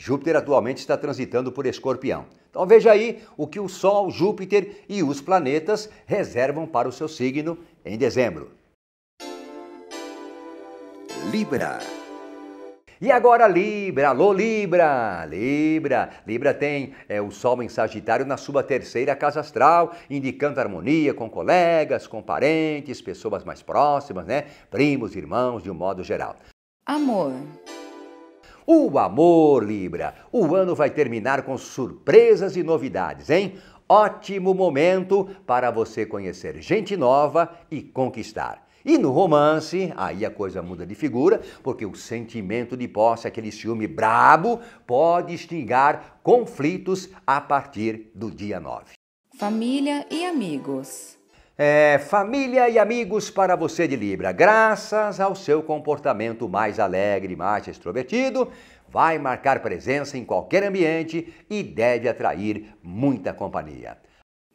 Júpiter atualmente está transitando por Escorpião. Então veja aí o que o Sol, Júpiter e os planetas reservam para o seu signo em dezembro. Libra. E agora Libra, alô Libra, Libra, Libra tem é, o Sol em Sagitário na sua terceira casa astral, indicando harmonia com colegas, com parentes, pessoas mais próximas, né? Primos, irmãos, de um modo geral. Amor. O amor, Libra. O ano vai terminar com surpresas e novidades, hein? Ótimo momento para você conhecer gente nova e conquistar. E no romance, aí a coisa muda de figura, porque o sentimento de posse, aquele ciúme brabo, pode extinguir conflitos a partir do dia 9. Família e amigos. É, família e amigos para você de Libra, graças ao seu comportamento mais alegre, mais extrovertido, vai marcar presença em qualquer ambiente e deve atrair muita companhia.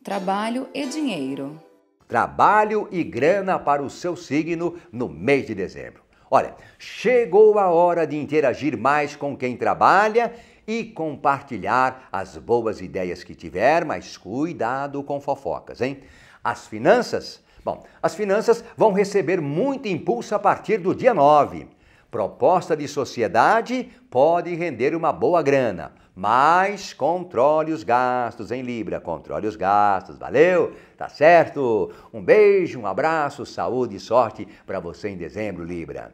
Trabalho e dinheiro. Trabalho e grana para o seu signo no mês de dezembro. Olha, chegou a hora de interagir mais com quem trabalha e compartilhar as boas ideias que tiver, mas cuidado com fofocas, hein? As finanças? Bom, as finanças vão receber muito impulso a partir do dia 9. Proposta de sociedade pode render uma boa grana, mas controle os gastos em Libra, controle os gastos, valeu? Tá certo? Um beijo, um abraço, saúde e sorte para você em dezembro, Libra.